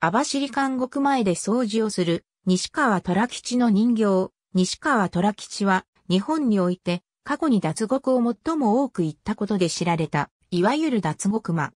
網走監獄前で掃除をする西川虎吉の人形。西川虎吉は日本において過去に脱獄を最も多く言ったことで知られた、いわゆる脱獄魔。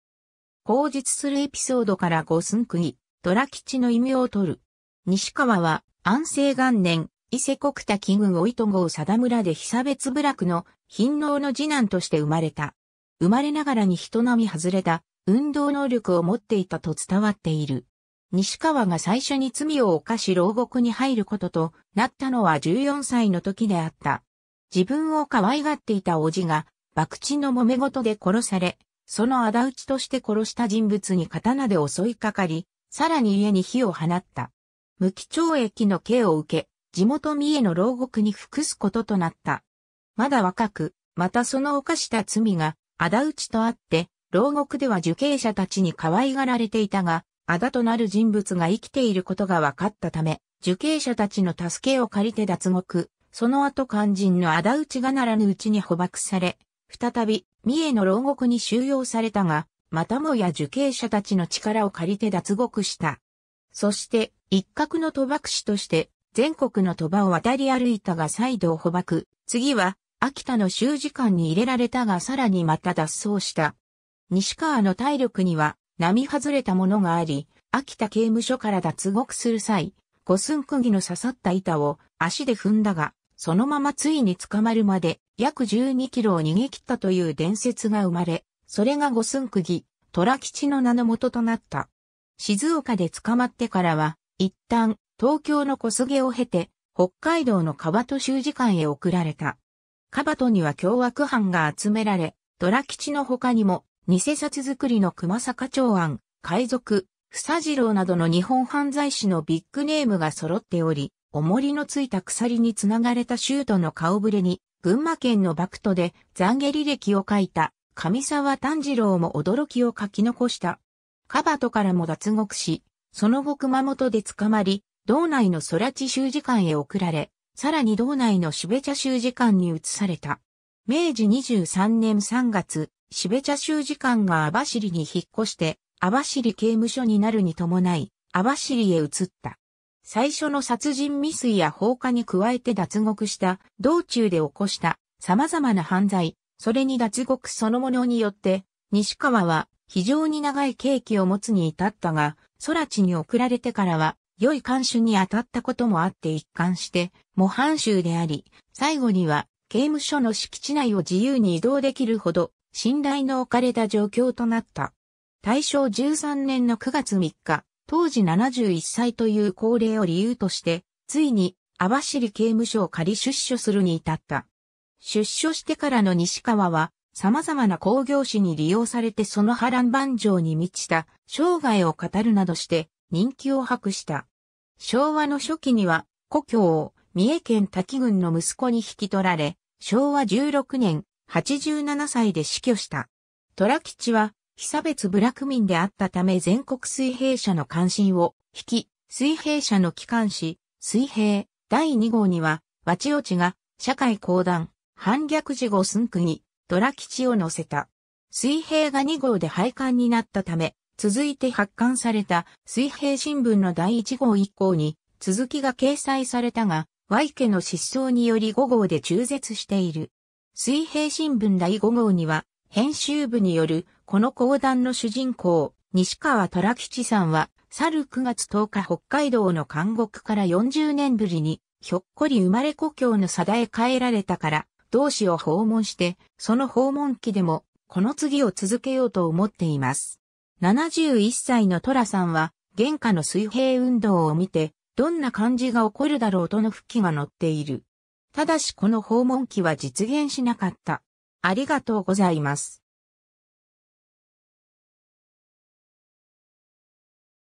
口述するエピソードから五寸釘、虎吉の異名を取る。西川は安政元年、伊勢国田木郡をいとごを貞村で被差別部落の貧農の次男として生まれた。生まれながらに人並み外れた運動能力を持っていたと伝わっている。西川が最初に罪を犯し牢獄に入ることとなったのは14歳の時であった。自分を可愛がっていた叔父が、博打の揉め事で殺され、その仇討ちとして殺した人物に刀で襲いかかり、さらに家に火を放った。無期懲役の刑を受け、地元三重の牢獄に服すこととなった。まだ若く、またその犯した罪が、仇討ちとあって、牢獄では受刑者たちに可愛がられていたが、あだとなる人物が生きていることが分かったため、受刑者たちの助けを借りて脱獄、その後肝心の仇討ちがならぬうちに捕獲され、再び、三重の牢獄に収容されたが、またもや受刑者たちの力を借りて脱獄した。そして、一角の賭博士として、全国の賭場を渡り歩いたが再度捕獲、次は、秋田の州時間に入れられたがさらにまた脱走した。西川の体力には波外れたものがあり、秋田刑務所から脱獄する際、五寸釘の刺さった板を足で踏んだが、そのままついに捕まるまで約12キロを逃げ切ったという伝説が生まれ、それが五寸釘、虎吉の名の元となった。静岡で捕まってからは、一旦東京の小菅を経て、北海道のカバト州時間へ送られた。カバトには凶悪犯が集められ、虎吉の他にも偽札作りの熊坂長安、海賊、房次郎などの日本犯罪史のビッグネームが揃っており、重りのついた鎖につながれたシュートの顔ぶれに、群馬県のバクトで懺悔履歴を書いた上沢炭治郎も驚きを書き残した。カバトからも脱獄し、その後熊本で捕まり、道内の空地修士館へ送られ、さらに道内の渋茶修士館に移された。明治23年3月、しべ茶州次官が網走に引っ越して、網走刑務所になるに伴い、網走へ移った。最初の殺人未遂や放火に加えて脱獄した道中で起こした様々な犯罪、それに脱獄そのものによって、西川は非常に長い刑期を持つに至ったが、空地に送られてからは、良い監守に当たったこともあって一貫して、模範囚であり、最後には刑務所の敷地内を自由に移動できるほど信頼の置かれた状況となった。大正13年の9月3日、当時71歳という高齢を理由として、ついに網走刑務所を仮出所するに至った。出所してからの西川は、様々な工業士に利用されてその波乱万丈に満ちた生涯を語るなどして人気を博した。昭和の初期には故郷を三重県滝郡の息子に引き取られ、昭和16年87歳で死去した。虎吉は、被差別部落民であったため全国水平社の関心を引き、水平社の機関紙、水平第2号には、わちおちが、社会公団、反逆事後寸に、虎吉を載せた。水平が2号で廃刊になったため、続いて発刊された水平新聞の第1号1項に、続きが掲載されたが、Y 家の失踪により5号で中絶している。水平新聞第5号には、編集部による、この講談の主人公、西川虎吉さんは、去る9月10日北海道の監獄から40年ぶりに、ひょっこり生まれ故郷の定へ帰られたから、同志を訪問して、その訪問期でも、この次を続けようと思っています。71歳の虎さんは、現下の水平運動を見て、どんな感じが起こるだろうとの復帰が載っている。ただしこの訪問記は実現しなかった。ありがとうございます。